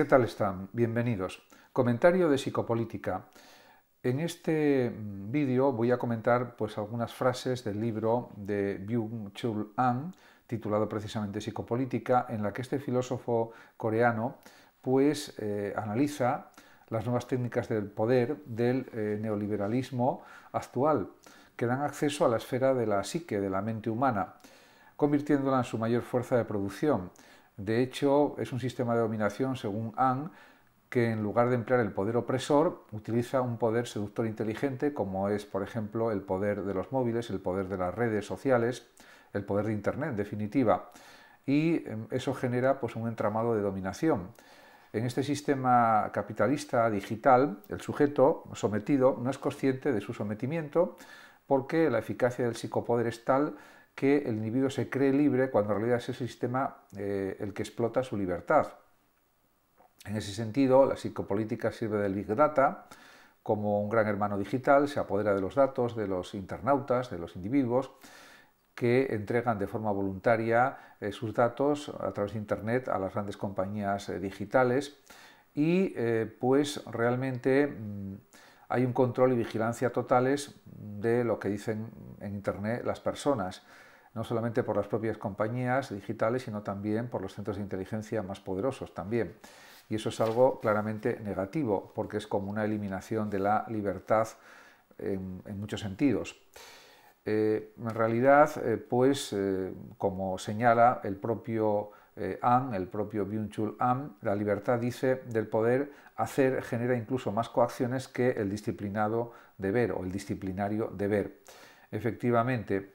¿Qué tal están? Bienvenidos. Comentario de psicopolítica. En este mm, vídeo voy a comentar pues, algunas frases del libro de Byung-Chul Han, titulado precisamente Psicopolítica, en la que este filósofo coreano pues, eh, analiza las nuevas técnicas del poder del eh, neoliberalismo actual, que dan acceso a la esfera de la psique, de la mente humana, convirtiéndola en su mayor fuerza de producción de hecho, es un sistema de dominación, según Ang, que en lugar de emplear el poder opresor, utiliza un poder seductor inteligente, como es, por ejemplo, el poder de los móviles, el poder de las redes sociales, el poder de Internet, en definitiva. Y em, eso genera pues, un entramado de dominación. En este sistema capitalista digital, el sujeto sometido no es consciente de su sometimiento porque la eficacia del psicopoder es tal que el individuo se cree libre cuando en realidad es el sistema eh, el que explota su libertad. En ese sentido, la psicopolítica sirve del Big Data como un gran hermano digital, se apodera de los datos, de los internautas, de los individuos, que entregan de forma voluntaria eh, sus datos a través de Internet a las grandes compañías eh, digitales y pues realmente... Mm, hay un control y vigilancia totales de lo que dicen en Internet las personas no solamente por las propias compañías digitales, sino también por los centros de inteligencia más poderosos también. Y eso es algo claramente negativo, porque es como una eliminación de la libertad en, muchos sentidos. Eh, en realidad, eh, pues, eh, como señala el propio Am, el propio Byung-Chul Am, la libertad, dice, del poder hacer genera incluso más coacciones que el disciplinado deber o el disciplinario deber. Efectivamente,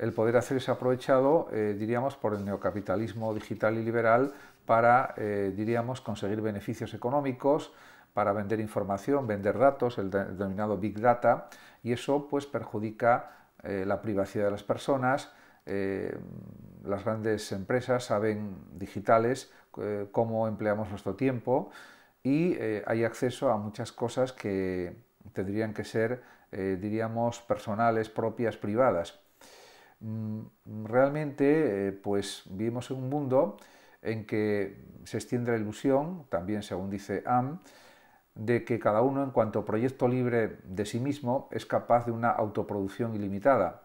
el poder hacer es aprovechado, eh, diríamos, por el neocapitalismo digital y liberal para, eh, diríamos, conseguir beneficios económicos, para vender información, vender datos, el denominado Big Data, y eso pues perjudica eh, la privacidad de las personas. las grandes empresas saben digitales cómo empleamos nuestro tiempo y hay acceso a muchas cosas que tendrían que ser, diríamos, personales, propias, privadas. Mm, realmente eh, pues vivimos en un mundo en que se extiende la ilusión, también según dice Am, de que cada uno en cuanto proyecto libre de sí mismo es capaz de una autoproducción ilimitada.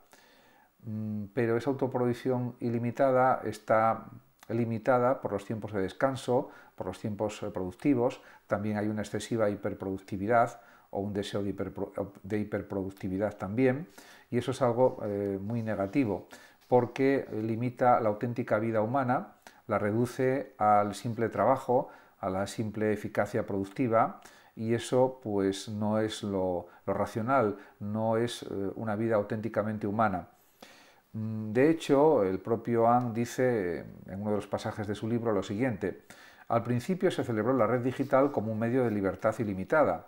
Mm, pero esa autoproducción ilimitada está limitada por los tiempos de descanso, por los tiempos eh, productivos, también hay una excesiva hiperproductividad o un deseo de, hiperproductividad también, y eso es algo eh, muy negativo, porque limita la auténtica vida humana, la reduce al simple trabajo, a la simple eficacia productiva, y eso pues no es lo, racional, no es eh, una vida auténticamente humana. Mm, de hecho, el propio Ang dice en uno de los pasajes de su libro lo siguiente, al principio se celebró la red digital como un medio de libertad ilimitada,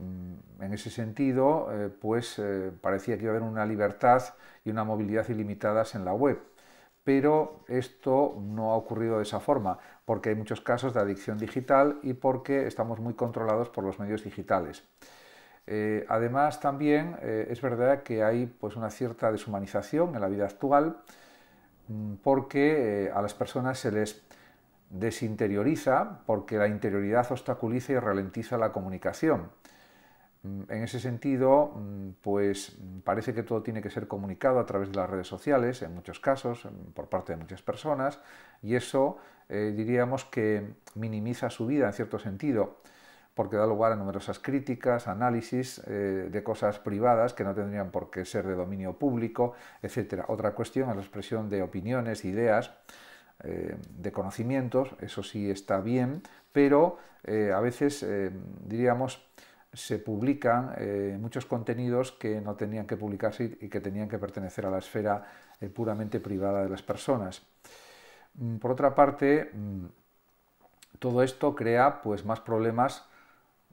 Mm, en ese sentido, eh, pues eh, parecía que iba a haber una libertad y una movilidad ilimitadas en la web. Pero esto no ha ocurrido de esa forma, porque hay muchos casos de adicción digital y porque estamos muy controlados por los medios digitales. Eh, además, también es verdad que hay pues, una cierta deshumanización en la vida actual, mm, porque a las personas se les desinterioriza, porque la interioridad obstaculiza y ralentiza la comunicación Mm, en ese sentido, mm, pues mm, parece que todo tiene que ser comunicado a través de las redes sociales, en muchos casos, por parte de muchas personas, y eso eh, diríamos que minimiza su vida en cierto sentido, porque da lugar a numerosas críticas, análisis eh, de cosas privadas que no tendrían por qué ser de dominio público, etc. Otra cuestión es la expresión de opiniones, ideas, eh, de conocimientos, eso sí está bien, pero a veces, diríamos, se publican eh, muchos contenidos que no tenían que publicarse y que tenían que pertenecer a la esfera eh, puramente privada de las personas. Mm, por otra parte, mm, todo esto crea pues, más problemas,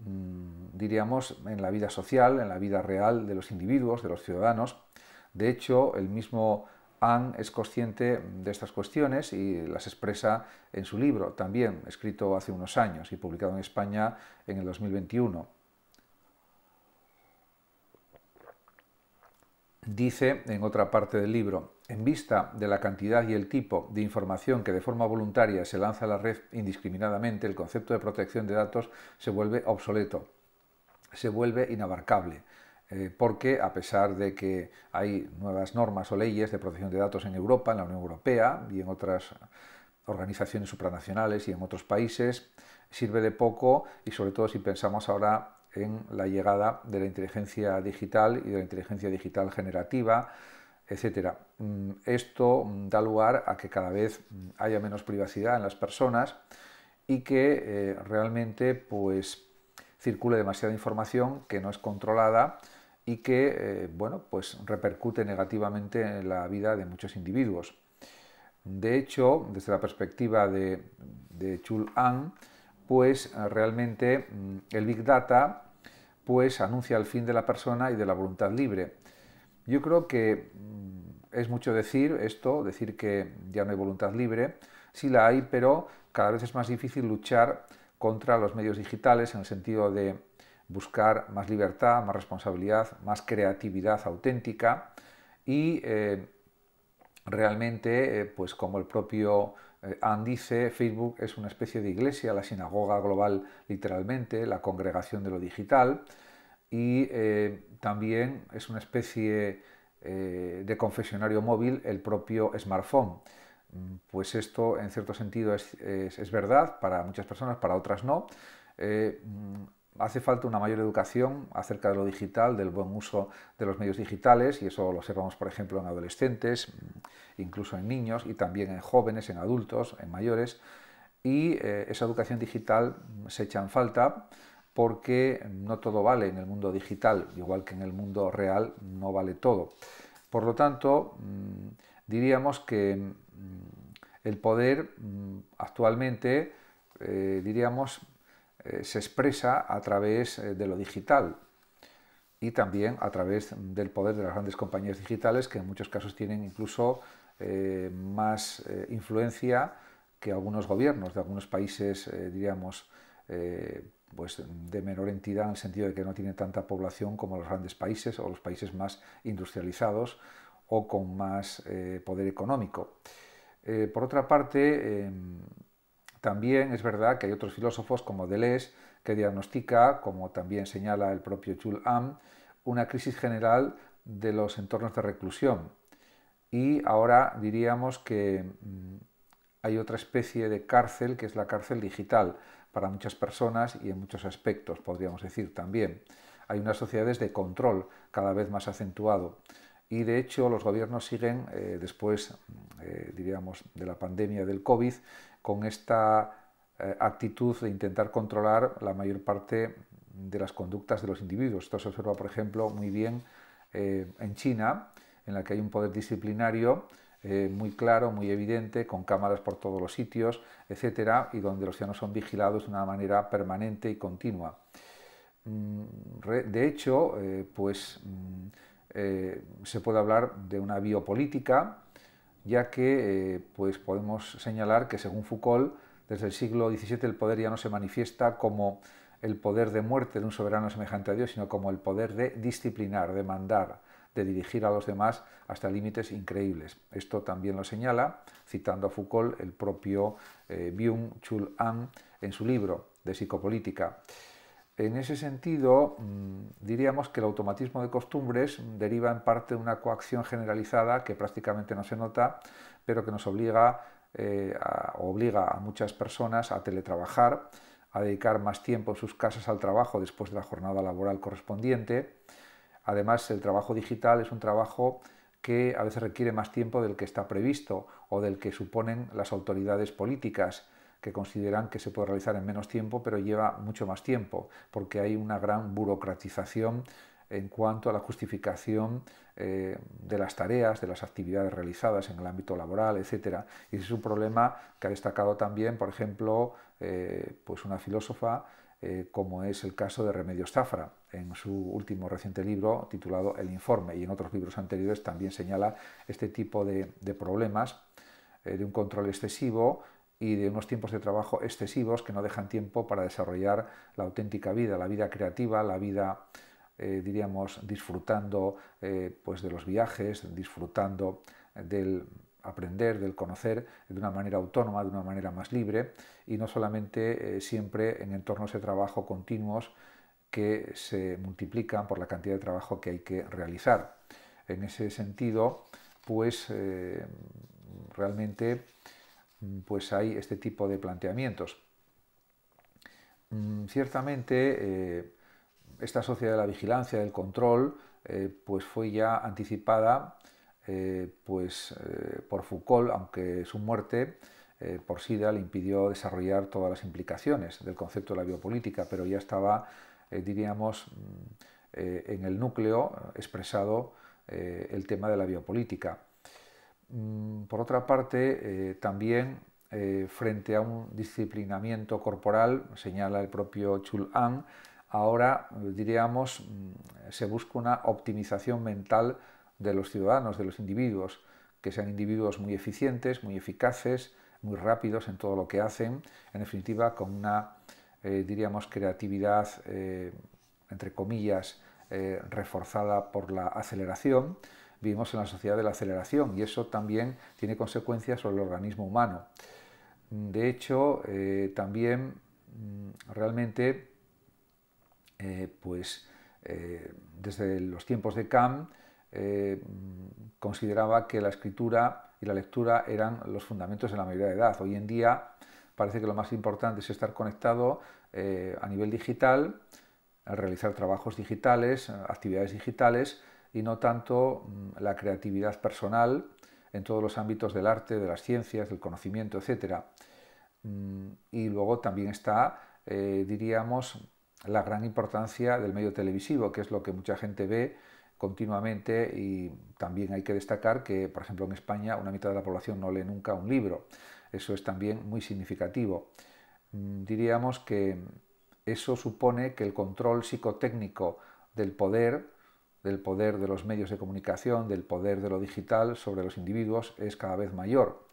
mm, diríamos, en la vida social, en la vida real de los individuos, de los ciudadanos. De hecho, el mismo Anne es consciente de estas cuestiones y las expresa en su libro, también escrito hace unos años y publicado en España en el 2021. Dice en otra parte del libro, en vista de la cantidad y el tipo de información que de forma voluntaria se lanza a la red indiscriminadamente, el concepto de protección de datos se vuelve obsoleto, se vuelve inabarcable, eh, porque a pesar de que hay nuevas normas o leyes de protección de datos en Europa, en la Unión Europea y en otras organizaciones supranacionales y en otros países, sirve de poco y sobre todo si pensamos ahora en la llegada de la inteligencia digital y de la inteligencia digital generativa, etc. Mm, esto mm, da lugar a que cada vez mm, haya menos privacidad en las personas y que eh, realmente pues, circule demasiada información que no es controlada y que eh, bueno, pues repercute negativamente en la vida de muchos individuos. De hecho, desde la perspectiva de, de Chul An, pues eh, realmente mm, el Big Data pues anuncia el fin de la persona y de la voluntad libre. Yo creo que mm, es mucho decir esto, decir que ya no hay voluntad libre, sí la hay, pero cada vez es más difícil luchar contra los medios digitales en el sentido de buscar más libertad, más responsabilidad, más creatividad auténtica y eh, realmente, eh, pues como el propio eh, dice Facebook es una especie de iglesia, la sinagoga global literalmente, la congregación de lo digital, y eh, también es una especie eh, de confesionario móvil el propio smartphone. Mm, pues esto en cierto sentido es, verdad para muchas personas, para otras no. Mm, Hace falta una mayor educación acerca de lo digital, del buen uso de los medios digitales, y eso lo observamos, por ejemplo, en adolescentes, mm, incluso en niños, y también en jóvenes, en adultos, en mayores. Y eh, esa educación digital mm, se echa en falta porque no todo vale en el mundo digital, igual que en el mundo real no vale todo. Por lo tanto, mm, diríamos que el poder actualmente, eh, diríamos, eh, se expresa a través eh, de lo digital y también a través del poder de las grandes compañías digitales que en muchos casos tienen incluso eh, más influencia que algunos gobiernos de algunos países, diríamos, pues de menor entidad en el sentido de que no tienen tanta población como los grandes países o los países más industrializados o con más poder económico. por otra parte, em, también es verdad que hay otros filósofos como Deleuze que diagnostica, como también señala el propio Jules Am, una crisis general de los entornos de reclusión. Y ahora diríamos que mm, hay otra especie de cárcel que es la cárcel digital para muchas personas y en muchos aspectos, podríamos decir también. Hay unas sociedades de control cada vez más acentuado y de hecho los gobiernos siguen eh, después, mm, eh, diríamos, de la pandemia del COVID con esta eh, actitud de intentar controlar la mayor parte de las conductas de los individuos. Esto se observa, por ejemplo, muy bien en China, en la que hay un poder disciplinario muy claro, muy evidente, con cámaras por todos los sitios, etcétera, y donde los ciudadanos son vigilados de una manera permanente y continua. Mm, de hecho, pues mm, eh, se puede hablar de una biopolítica, ya que eh, pues podemos señalar que según Foucault, desde el siglo XVII el poder ya no se manifiesta como el poder de muerte de un soberano semejante a Dios, sino como el poder de disciplinar, de mandar, de dirigir a los demás hasta límites increíbles. Esto también lo señala, citando a Foucault, el propio eh, Byung-Chul An en su libro de Psicopolítica. En ese sentido, mm, diríamos que el automatismo de costumbres deriva en parte de una coacción generalizada que prácticamente no se nota, pero que nos obliga, eh, obliga a muchas personas a teletrabajar, a dedicar más tiempo en sus casas al trabajo después de la jornada laboral correspondiente. Además, el trabajo digital es un trabajo que a veces requiere más tiempo del que está previsto o del que suponen las autoridades políticas que consideran que se puede realizar en menos tiempo, pero lleva mucho más tiempo, porque hay una gran burocratización en cuanto a la justificación eh, de las tareas, de las actividades realizadas en el ámbito laboral, etc. Y es un problema que ha destacado también, por ejemplo, eh, pues una filósofa eh, como es el caso de Remedio Zafra, en su último reciente libro titulado El Informe, y en otros libros anteriores también señala este tipo de problemas de un control excesivo y de unos tiempos de trabajo excesivos que no dejan tiempo para desarrollar la auténtica vida, la vida creativa, la vida, eh, diríamos, disfrutando eh, pues de los viajes, disfrutando del aprender, del conocer de una manera autónoma, de una manera más libre y no solamente eh, siempre en entornos de trabajo continuos que se multiplican por la cantidad de trabajo que hay que realizar. En ese sentido, pues realmente Mm, pues hay este tipo de planteamientos. Mm, ciertamente, eh, esta sociedad de la vigilancia, del control, eh, pues fue ya anticipada eh, pues, por Foucault, aunque su muerte por SIDA le impidió desarrollar todas las implicaciones del concepto de la biopolítica, pero ya estaba, diríamos, mm, en el núcleo expresado el tema de la biopolítica. Mm, por otra parte, eh, también eh, frente a un disciplinamiento corporal, señala el propio Chul An, ahora diríamos mm, se busca una optimización mental de los ciudadanos, de los individuos, que sean individuos muy eficientes, muy eficaces, muy rápidos en todo lo que hacen, en definitiva con una, eh, diríamos, creatividad, entre comillas, reforzada por la aceleración, vivimos en la sociedad de la aceleración y eso también tiene consecuencias sobre el organismo humano. De hecho, eh, también mm, realmente, eh, pues eh, desde los tiempos de Kant, consideraba que la escritura y la lectura eran los fundamentos de la mayoría de edad. Hoy en día parece que lo más importante es estar conectado a nivel digital, al realizar trabajos digitales, actividades digitales, y no tanto mm, la creatividad personal en todos los ámbitos del arte, de las ciencias, del conocimiento, etc. Mm, y luego también está, eh, diríamos, la gran importancia del medio televisivo, que es lo que mucha gente ve continuamente y también hay que destacar que, por ejemplo, en España una mitad de la población no lee nunca un libro. Eso es también muy significativo. Mm, diríamos que eso supone que el control psicotécnico del poder del poder de los medios de comunicación, del poder de lo digital sobre los individuos es cada vez mayor.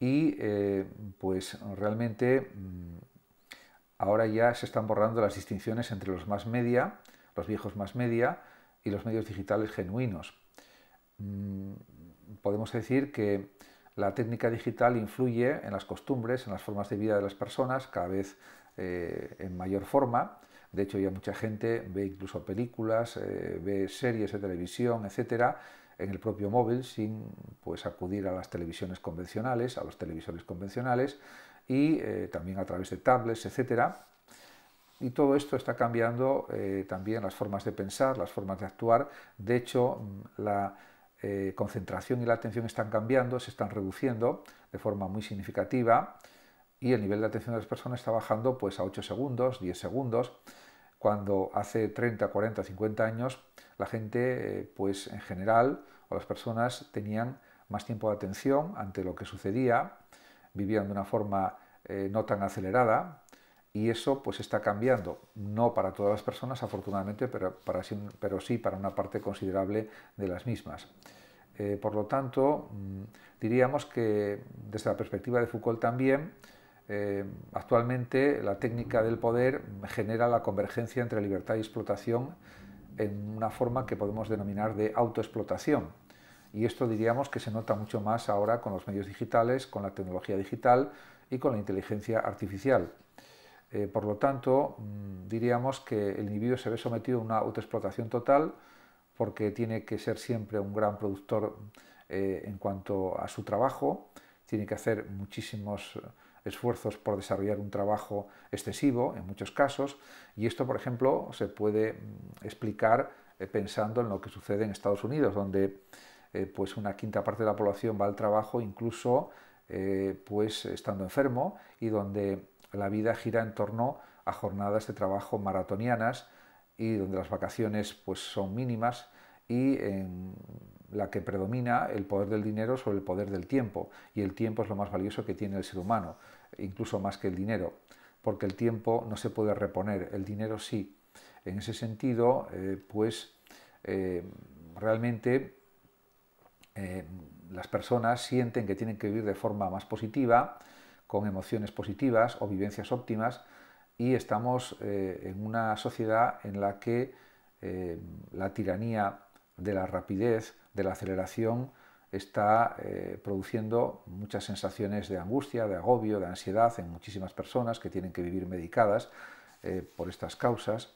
Y eh, pues realmente mm, ahora ya se están borrando las distinciones entre los más media, los viejos más media y los medios digitales genuinos. Mm, podemos decir que la técnica digital influye en las costumbres, en las formas de vida de las personas, cada vez eh, en mayor forma, de hecho, ya mucha gente ve incluso películas, eh, ve series de televisión, etcétera, en el propio móvil sin pues acudir a las televisiones convencionales, a los televisores convencionales y eh, también a través de tablets, etcétera. Y todo esto está cambiando eh, también las formas de pensar, las formas de actuar. De hecho, mm, la concentración y la atención están cambiando, se están reduciendo de forma muy significativa y el nivel de atención de las personas está bajando pues, a 8 segundos, 10 segundos cuando hace 30, 40, 50 años la gente, eh, pues en general, o las personas tenían más tiempo de atención ante lo que sucedía, vivían de una forma eh, no tan acelerada, y eso pues está cambiando, no para todas las personas afortunadamente, pero, sí para una parte considerable de las mismas. Eh, por lo tanto, mm, diríamos que desde la perspectiva de Foucault también, eh, actualmente la técnica del poder genera la convergencia entre libertad y explotación en una forma que podemos denominar de autoexplotación. Y esto diríamos que se nota mucho más ahora con los medios digitales, con la tecnología digital y con la inteligencia artificial. Eh, por lo tanto, mm, diríamos que el individuo se ve sometido a una autoexplotación total porque tiene que ser siempre un gran productor eh, en cuanto a su trabajo, tiene que hacer muchísimos esfuerzos por desarrollar un trabajo excesivo en muchos casos, y esto, por ejemplo, se puede mm, explicar eh, pensando en lo que sucede en Estados Unidos, donde eh, pues una quinta parte de la población va al trabajo incluso eh, pues estando enfermo y donde la vida gira en torno a jornadas de trabajo maratonianas y donde las vacaciones pues son mínimas y en la que predomina el poder del dinero sobre el poder del tiempo y el tiempo es lo más valioso que tiene el ser humano incluso más que el dinero, porque el tiempo no se puede reponer, el dinero sí. En ese sentido, eh, pues eh, realmente eh, las personas sienten que tienen que vivir de forma más positiva, con emociones positivas o vivencias óptimas, y estamos en una sociedad en la que la tiranía de la rapidez, de la aceleración, está eh, produciendo muchas sensaciones de angustia, de agobio, de ansiedad en muchísimas personas que tienen que vivir medicadas eh, por estas causas.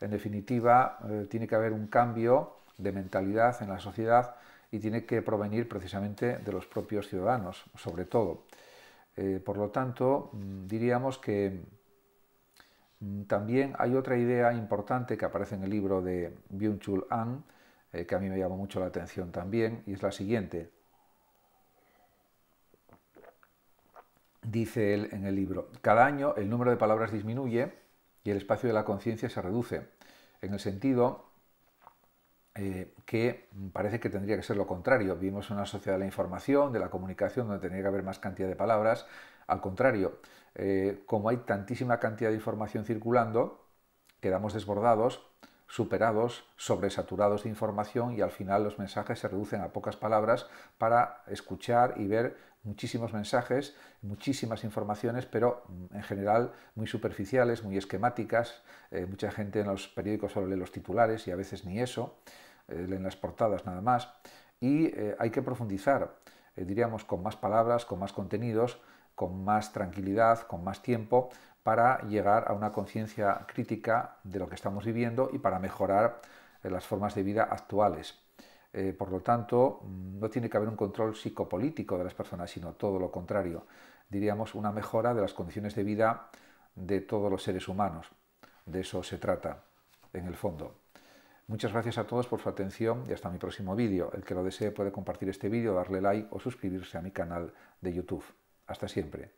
En definitiva, eh, tiene que haber un cambio de mentalidad en la sociedad y tiene que provenir precisamente de los propios ciudadanos, sobre todo. por lo tanto, mm, diríamos que mm, también hay otra idea importante que aparece en el libro de Byung-Chul An, eh, que a mí me llamó mucho la atención también, y es la siguiente. Dice él en el libro, cada año el número de palabras disminuye y el espacio de la conciencia se reduce, en el sentido eh, que parece que tendría que ser lo contrario. Vivimos en una sociedad de la información, de la comunicación, donde tendría que haber más cantidad de palabras. Al contrario, eh, como hay tantísima cantidad de información circulando, quedamos desbordados superados, sobresaturados de información y al final los mensajes se reducen a pocas palabras para escuchar y ver muchísimos mensajes, muchísimas informaciones, pero mm, en general muy superficiales, muy esquemáticas. Eh, mucha gente en los periódicos solo lee los titulares y a veces ni eso, eh, leen las portadas nada más. Y eh, hay que profundizar, eh, diríamos, con más palabras, con más contenidos con más tranquilidad, con más tiempo, para llegar a una conciencia crítica de lo que estamos viviendo y para mejorar eh, las formas de vida actuales. Eh, por lo tanto, mm, no tiene que haber un control psicopolítico de las personas, sino todo lo contrario. Diríamos una mejora de las condiciones de vida de todos los seres humanos. De eso se trata, en el fondo. Muchas gracias a todos por su atención y hasta mi próximo vídeo. El que lo desee puede compartir este vídeo, darle like o suscribirse a mi canal de YouTube. Hasta siempre.